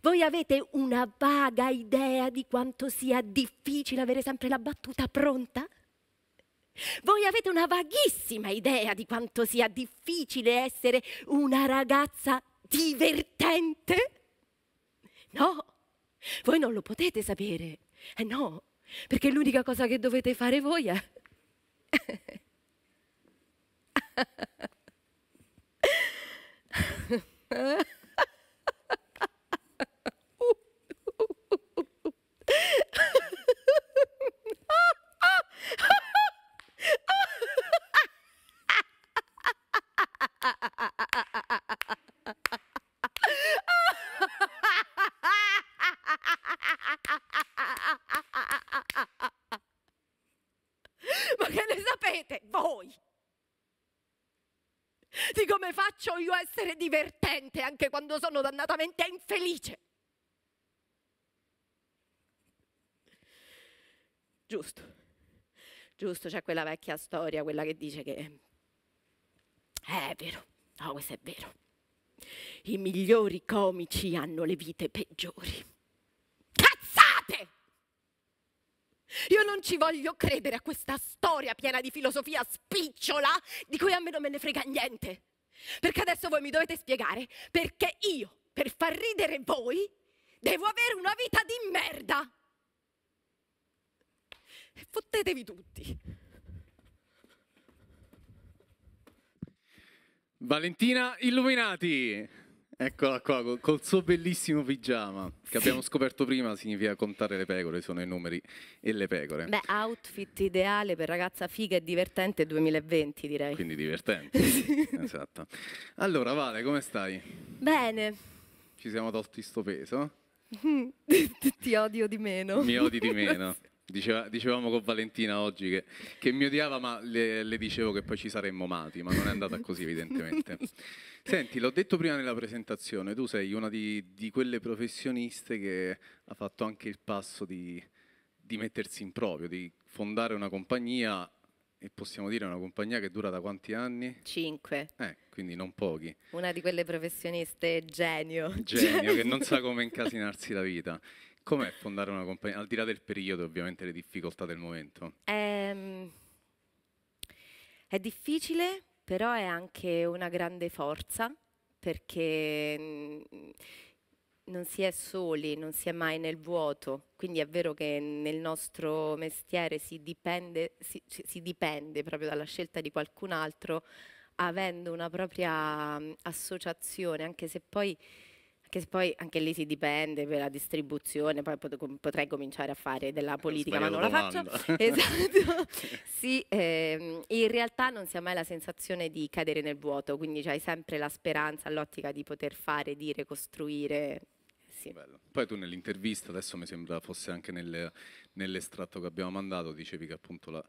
Voi avete una vaga idea di quanto sia difficile avere sempre la battuta pronta? Voi avete una vaghissima idea di quanto sia difficile essere una ragazza divertente? No, voi non lo potete sapere. Eh no, perché l'unica cosa che dovete fare voi è Ha ha ha. essere divertente anche quando sono dannatamente infelice. Giusto, giusto, c'è quella vecchia storia, quella che dice che eh, è vero, no, questo è vero. I migliori comici hanno le vite peggiori. Cazzate! Io non ci voglio credere a questa storia piena di filosofia spicciola di cui a me non me ne frega niente. Perché adesso voi mi dovete spiegare perché io, per far ridere voi, devo avere una vita di merda. Fottetevi tutti. Valentina Illuminati. Eccola qua, col, suo bellissimo pigiama, che abbiamo scoperto prima, significa contare le pecore, sono i numeri e le pecore. Beh, outfit ideale per ragazza figa e divertente 2020, direi. Quindi divertente, sì. esatto. Allora, Vale, come stai? Bene. Ci siamo tolti sto peso? Ti odio di meno. Mi odi di meno. Diceva, dicevamo con Valentina oggi che, che mi odiava, ma le, le, dicevo che poi ci saremmo mati, ma non è andata così evidentemente. Senti, l'ho detto prima nella presentazione, tu sei una di, di quelle professioniste che ha fatto anche il passo di, di, mettersi in proprio, di fondare una compagnia, e possiamo dire una compagnia che dura da quanti anni? Cinque. Eh, quindi non pochi. Una di quelle professioniste genio. Genio, che non sa come incasinarsi la vita. Com'è fondare una compagnia, al di là del periodo ovviamente, le difficoltà del momento? Ehm, è difficile, però è anche una grande forza, perché mm, non si è soli, non si è mai nel vuoto, quindi è vero che nel nostro mestiere si dipende, si, si dipende proprio dalla scelta di qualcun altro, avendo una propria mm, associazione, anche se poi che poi anche lì si dipende per la distribuzione, poi potrei cominciare a fare della politica, ma non domanda. la faccio. esatto. sì, ehm, in realtà non si ha mai la sensazione di cadere nel vuoto, quindi hai sempre la speranza, l'ottica di poter fare, dire, costruire. Sì. Poi tu nell'intervista, adesso mi sembra fosse anche nel, nell'estratto che abbiamo mandato, dicevi che appunto la,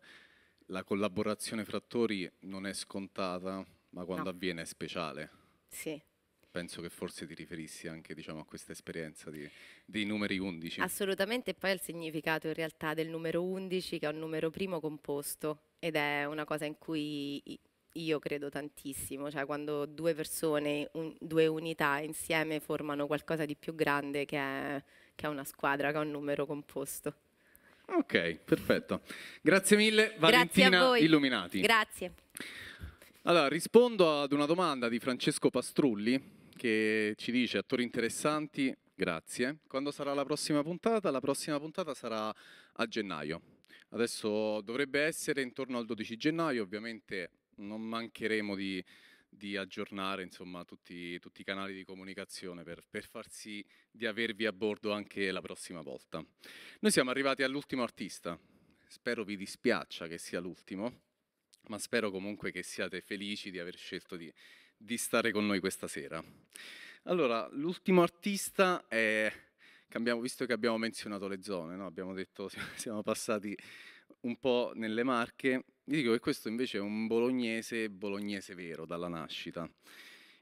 la collaborazione fra attori non è scontata, ma quando no. avviene è speciale. Sì penso che forse ti riferissi anche diciamo, a questa esperienza di, dei numeri 11. Assolutamente, e poi al significato in realtà del numero 11 che è un numero primo composto ed è una cosa in cui io credo tantissimo, cioè quando due persone, un, due unità insieme formano qualcosa di più grande che è, che è una squadra, che è un numero composto. Ok, perfetto. Grazie mille, Valentina Grazie Illuminati. Grazie. Allora, rispondo ad una domanda di Francesco Pastrulli che ci dice attori interessanti, grazie. Quando sarà la prossima puntata? La prossima puntata sarà a gennaio. Adesso dovrebbe essere intorno al 12 gennaio, ovviamente non mancheremo di, di aggiornare insomma, tutti, tutti, i canali di comunicazione per, per far sì di avervi a bordo anche la prossima volta. Noi siamo arrivati all'ultimo artista, spero vi dispiaccia che sia l'ultimo, ma spero comunque che siate felici di aver scelto di, di stare con noi questa sera. Allora, l'ultimo artista è, che abbiamo visto che abbiamo menzionato le zone, no? abbiamo detto siamo passati un po' nelle marche, vi dico che questo invece è un bolognese, bolognese vero dalla nascita.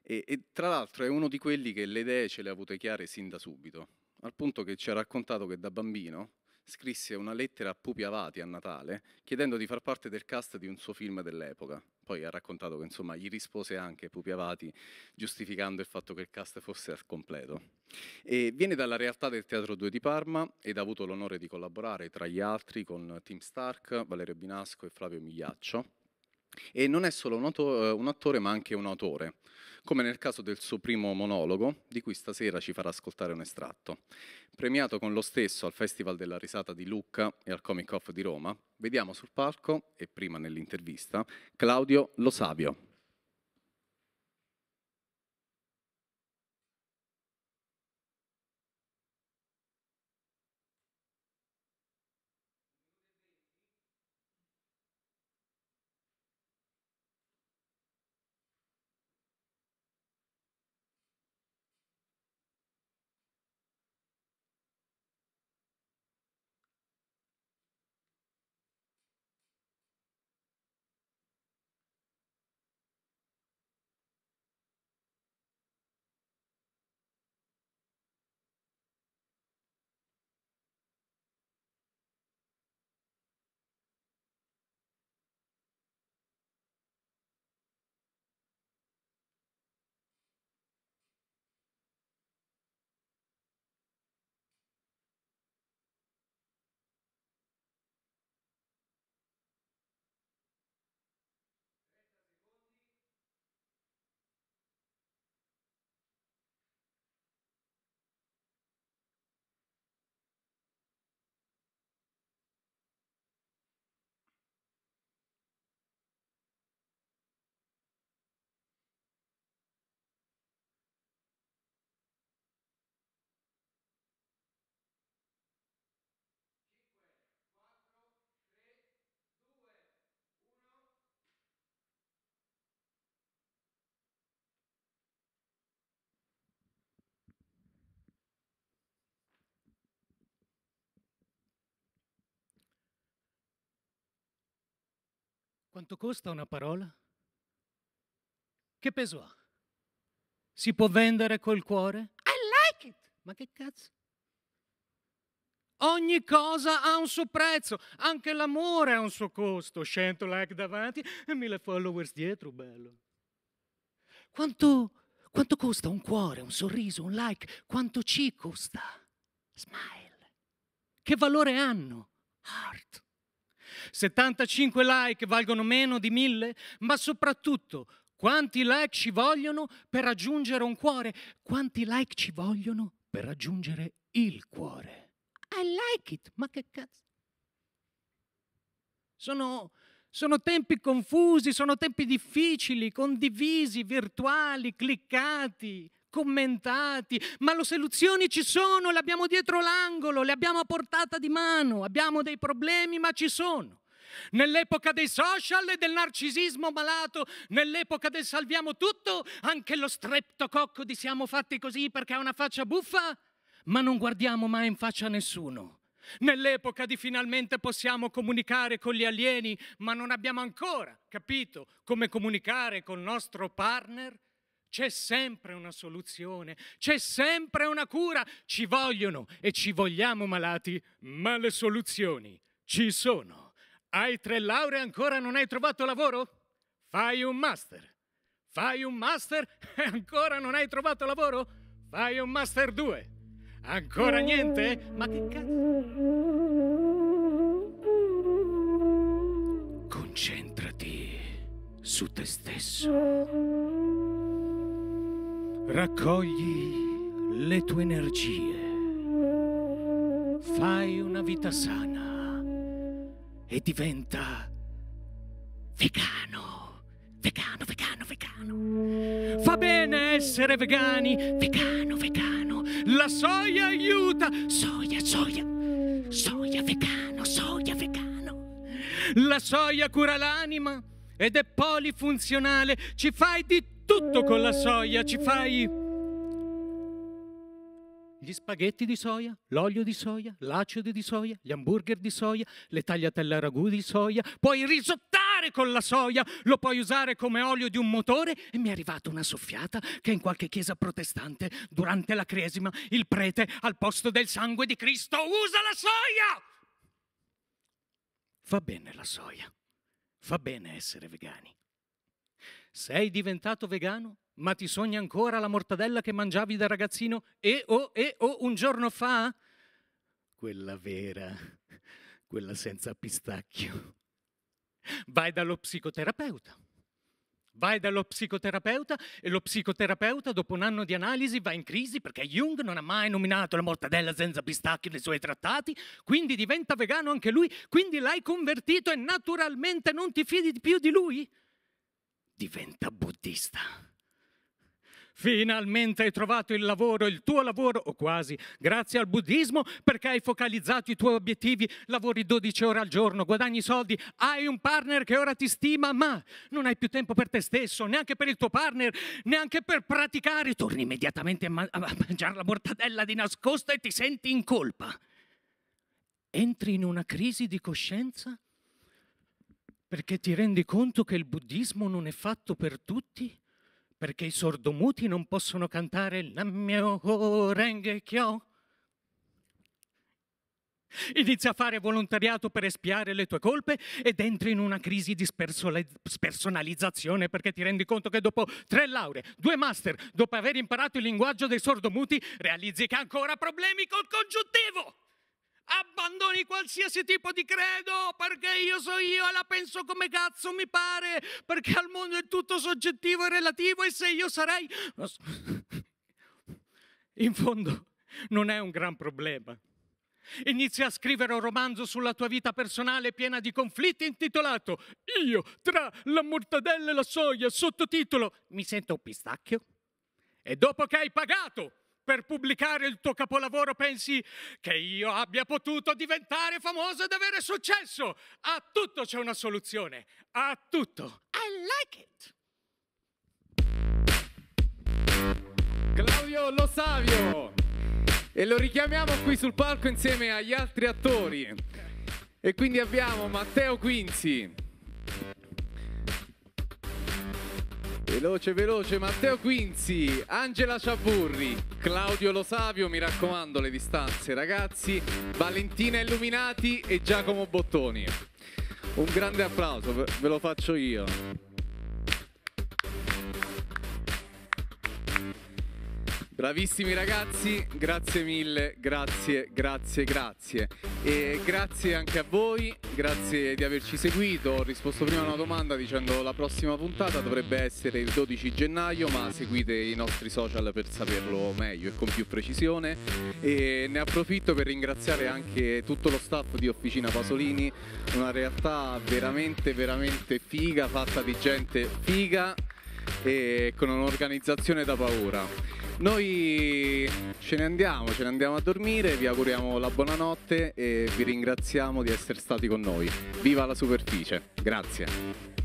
E, e tra l'altro è uno di quelli che le idee ce le ha avute chiare sin da subito, al punto che ci ha raccontato che da bambino scrisse una lettera a Pupi Avati a Natale chiedendo di far parte del cast di un suo film dell'epoca. Poi ha raccontato che insomma gli rispose anche Pupi Avati giustificando il fatto che il cast fosse al completo. E viene dalla realtà del Teatro 2 di Parma ed ha avuto l'onore di collaborare tra gli altri con Tim Stark, Valerio Binasco e Flavio Migliaccio. E non è solo un, auto- eh, un attore ma anche un autore, come nel caso del suo primo monologo, di cui stasera ci farà ascoltare un estratto. Premiato con lo stesso al Festival della Risata di Lucca e al Comic Off di Roma, vediamo sul palco, e prima nell'intervista, Claudio Lo Savio. Quanto costa una parola? Che peso ha? Si può vendere col cuore? I like it! Ma che cazzo? Ogni cosa ha un suo prezzo, anche l'amore ha un suo costo. 100 like davanti e 1000 followers dietro, bello. Quanto, quanto costa un cuore, un sorriso, un like? Quanto ci costa? Smile. Che valore hanno? Heart. 75 like valgono meno di 1000? Ma soprattutto, quanti like ci vogliono per raggiungere un cuore? Quanti like ci vogliono per raggiungere il cuore? I like it, ma che cazzo? Sono, sono tempi confusi, sono tempi difficili, condivisi, virtuali, cliccati, commentati, ma le soluzioni ci sono, le abbiamo dietro l'angolo, le abbiamo a portata di mano, abbiamo dei problemi, ma ci sono. Nell'epoca dei social e del narcisismo malato, nell'epoca del salviamo tutto, anche lo streptococco di siamo fatti così perché ha una faccia buffa, ma non guardiamo mai in faccia a nessuno. Nell'epoca di finalmente possiamo comunicare con gli alieni, ma non abbiamo ancora capito come comunicare con il nostro partner c'è sempre una soluzione, c'è sempre una cura. Ci vogliono e ci vogliamo malati, ma le soluzioni ci sono. Hai tre lauree e ancora non hai trovato lavoro? Fai un master. Fai un master e ancora non hai trovato lavoro? Fai un master 2. Ancora niente? Ma che cazzo? Concentrati su te stesso. Raccogli le tue energie, fai una vita sana e diventa vegano, vegano, vegano, vegano. Fa bene essere vegani, vegano, vegano. La soia aiuta, soia, soia, soia vegano, soia vegano. La soia cura l'anima ed è polifunzionale, ci fai di tutto tutto con la soia, ci fai gli spaghetti di soia, l'olio di soia, l'acido di soia, gli hamburger di soia, le tagliatelle a ragù di soia, puoi risottare con la soia, lo puoi usare come olio di un motore e mi è arrivata una soffiata che in qualche chiesa protestante durante la cresima il prete al posto del sangue di Cristo usa la soia. Fa bene la soia, fa bene essere vegani, sei diventato vegano? Ma ti sogni ancora la mortadella che mangiavi da ragazzino e o e o un giorno fa? Quella vera, quella senza pistacchio. Vai dallo psicoterapeuta. Vai dallo psicoterapeuta e lo psicoterapeuta dopo un anno di analisi va in crisi perché Jung non ha mai nominato la mortadella senza pistacchio nei suoi trattati, quindi diventa vegano anche lui, quindi l'hai convertito e naturalmente non ti fidi più di lui? diventa buddista. Finalmente hai trovato il lavoro, il tuo lavoro, o quasi, grazie al buddismo, perché hai focalizzato i tuoi obiettivi, lavori 12 ore al giorno, guadagni soldi, hai un partner che ora ti stima, ma non hai più tempo per te stesso, neanche per il tuo partner, neanche per praticare. Torni immediatamente a, man- a mangiare la mortadella di nascosto e ti senti in colpa. Entri in una crisi di coscienza perché ti rendi conto che il buddismo non è fatto per tutti? Perché i sordomuti non possono cantare Nammyo Renge Kyo? Inizia a fare volontariato per espiare le tue colpe ed entri in una crisi di spersonalizzazione perché ti rendi conto che dopo tre lauree, due master, dopo aver imparato il linguaggio dei sordomuti, realizzi che ha ancora problemi col congiuntivo abbandoni qualsiasi tipo di credo perché io so io e la penso come cazzo mi pare, perché al mondo è tutto soggettivo e relativo e se io sarei... In fondo non è un gran problema. Inizia a scrivere un romanzo sulla tua vita personale piena di conflitti intitolato Io tra la mortadella e la soia, sottotitolo Mi sento un pistacchio. E dopo che hai pagato per pubblicare il tuo capolavoro pensi che io abbia potuto diventare famoso ed avere successo. A tutto c'è una soluzione. A tutto. I like it. Claudio Lo Savio e lo richiamiamo qui sul palco insieme agli altri attori. E quindi abbiamo Matteo Quinzi, Veloce, veloce, Matteo Quinzi, Angela Ciaburri, Claudio Lo Savio, mi raccomando le distanze ragazzi, Valentina Illuminati e Giacomo Bottoni. Un grande applauso, ve lo faccio io. Bravissimi ragazzi, grazie mille, grazie, grazie, grazie. E grazie anche a voi, grazie di averci seguito. Ho risposto prima a una domanda dicendo la prossima puntata dovrebbe essere il 12 gennaio, ma seguite i nostri social per saperlo meglio e con più precisione. E ne approfitto per ringraziare anche tutto lo staff di Officina Pasolini, una realtà veramente, veramente figa, fatta di gente figa e con un'organizzazione da paura. Noi ce ne andiamo, ce ne andiamo a dormire, vi auguriamo la buonanotte e vi ringraziamo di essere stati con noi. Viva la superficie, grazie.